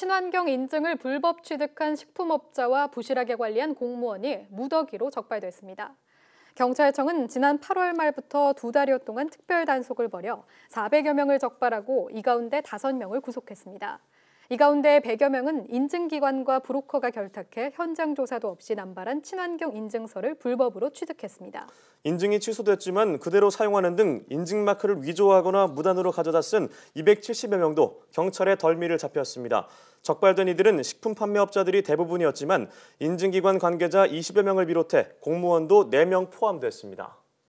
친환경 인증을 불법 취득한 식품업자와 부실하게 관리한 공무원이 무더기로 적발됐습니다. 경찰청은 지난 8월 말부터 두 달여 동안 특별 단속을 벌여 400여 명을 적발하고 이 가운데 5명을 구속했습니다. 이 가운데 100여 명은 인증기관과 브로커가 결탁해 현장 조사도 없이 남발한 친환경 인증서를 불법으로 취득했습니다. 인증이 취소됐지만 그대로 사용하는 등 인증마크를 위조하거나 무단으로 가져다 쓴 270여 명도 경찰에 덜미를 잡혔습니다. 적발된 이들은 식품 판매업자들이 대부분이었지만 인증기관 관계자 20여 명을 비롯해 공무원도 4명 포함됐습니다.